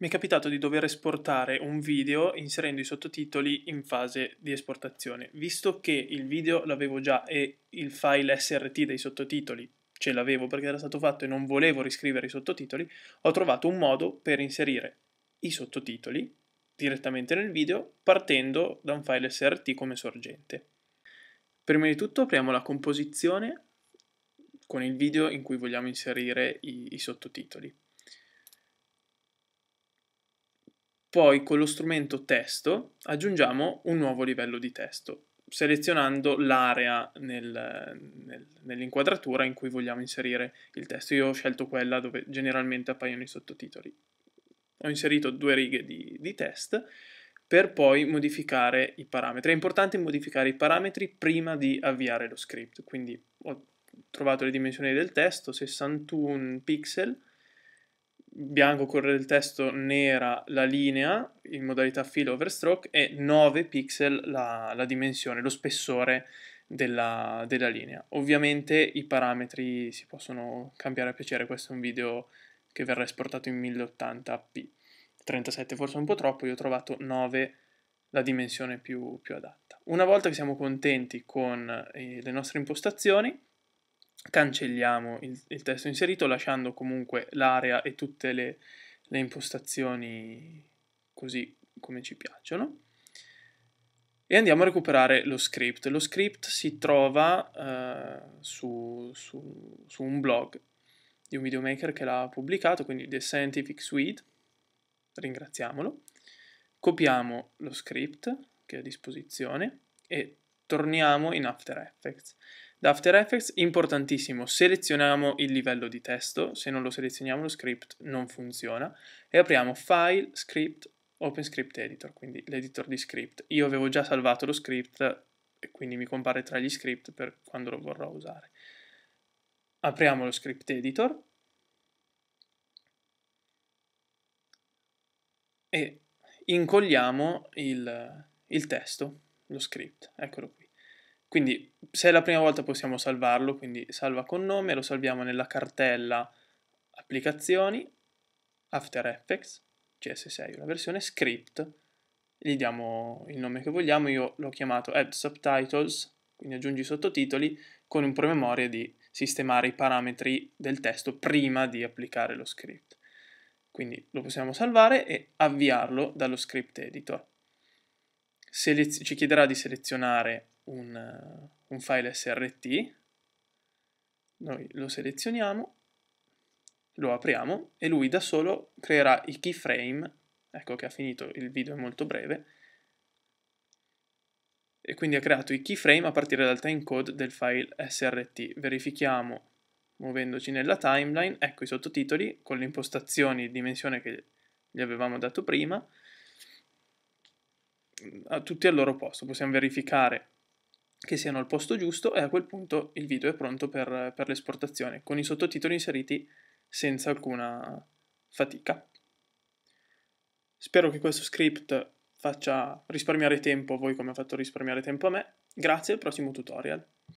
mi è capitato di dover esportare un video inserendo i sottotitoli in fase di esportazione. Visto che il video l'avevo già e il file SRT dei sottotitoli ce l'avevo perché era stato fatto e non volevo riscrivere i sottotitoli, ho trovato un modo per inserire i sottotitoli direttamente nel video partendo da un file SRT come sorgente. Prima di tutto apriamo la composizione con il video in cui vogliamo inserire i, i sottotitoli. Poi con lo strumento testo aggiungiamo un nuovo livello di testo, selezionando l'area nel, nel, nell'inquadratura in cui vogliamo inserire il testo. Io ho scelto quella dove generalmente appaiono i sottotitoli. Ho inserito due righe di, di test per poi modificare i parametri. È importante modificare i parametri prima di avviare lo script, quindi ho trovato le dimensioni del testo, 61 pixel, bianco corre del testo, nera la linea in modalità filo overstroke e 9 pixel la, la dimensione, lo spessore della, della, linea. Ovviamente i parametri si possono cambiare a piacere, questo è un video che verrà esportato in 1080p, 37 forse un po' troppo, io ho trovato 9 la dimensione più, più adatta. Una volta che siamo contenti con eh, le nostre impostazioni, cancelliamo il, il testo inserito lasciando comunque l'area e tutte le, le impostazioni così come ci piacciono e andiamo a recuperare lo script. Lo script si trova eh, su, su, su, un blog di un videomaker che l'ha pubblicato, quindi The Scientific Suite, ringraziamolo. Copiamo lo script che è a disposizione e torniamo in After Effects. Da After Effects importantissimo, selezioniamo il livello di testo, se non lo selezioniamo lo script non funziona e apriamo File, Script, Open Script Editor, quindi l'editor di script. Io avevo già salvato lo script e quindi mi compare tra gli script per quando lo vorrò usare. Apriamo lo script editor e incolliamo il, il testo, lo script, eccolo qui. Quindi se è la prima volta possiamo salvarlo, quindi salva con nome, lo salviamo nella cartella applicazioni, After Effects, CS6, la versione script, gli diamo il nome che vogliamo, io l'ho chiamato add subtitles, quindi aggiungi sottotitoli, con un promemoria di sistemare i parametri del testo prima di applicare lo script. Quindi lo possiamo salvare e avviarlo dallo script editor. Selez- ci chiederà di selezionare un, eh, un file SRT, noi lo selezioniamo, lo apriamo e lui da solo creerà i keyframe, ecco che ha finito, il video è molto breve, e quindi ha creato i keyframe a partire dal timecode del file SRT. Verifichiamo muovendoci nella timeline, ecco i sottotitoli con le impostazioni di dimensione che gli avevamo dato prima, a tutti al loro posto. Possiamo verificare che siano al posto giusto e a quel punto il video è pronto per, per l'esportazione, con i sottotitoli inseriti senza alcuna fatica. Spero che questo script faccia risparmiare tempo a voi come ha fatto risparmiare tempo a me. Grazie al prossimo tutorial.